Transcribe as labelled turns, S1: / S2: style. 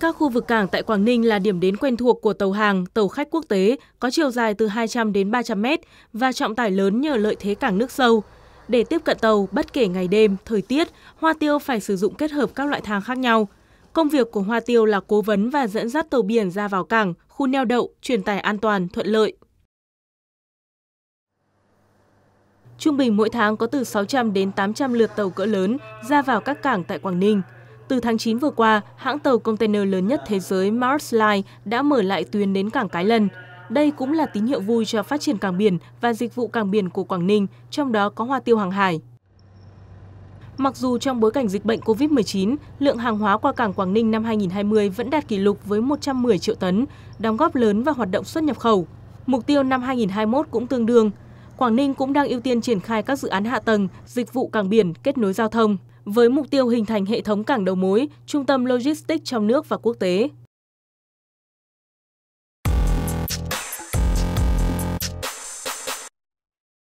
S1: Các khu vực cảng tại Quảng Ninh là điểm đến quen thuộc của tàu hàng, tàu khách quốc tế có chiều dài từ 200 đến 300 mét và trọng tải lớn nhờ lợi thế cảng nước sâu. Để tiếp cận tàu, bất kể ngày đêm, thời tiết, Hoa Tiêu phải sử dụng kết hợp các loại thang khác nhau. Công việc của Hoa Tiêu là cố vấn và dẫn dắt tàu biển ra vào cảng, khu neo đậu, truyền tải an toàn, thuận lợi. Trung bình mỗi tháng có từ 600 đến 800 lượt tàu cỡ lớn ra vào các cảng tại Quảng Ninh. Từ tháng 9 vừa qua, hãng tàu container lớn nhất thế giới Mars Line đã mở lại tuyến đến cảng Cái Lân. Đây cũng là tín hiệu vui cho phát triển cảng biển và dịch vụ cảng biển của Quảng Ninh, trong đó có hoa tiêu hàng hải. Mặc dù trong bối cảnh dịch bệnh COVID-19, lượng hàng hóa qua cảng Quảng Ninh năm 2020 vẫn đạt kỷ lục với 110 triệu tấn, đóng góp lớn vào hoạt động xuất nhập khẩu. Mục tiêu năm 2021 cũng tương đương. Quảng Ninh cũng đang ưu tiên triển khai các dự án hạ tầng, dịch vụ cảng biển, kết nối giao thông với mục tiêu hình thành hệ thống cảng đầu mối, trung tâm logistics trong nước và quốc tế.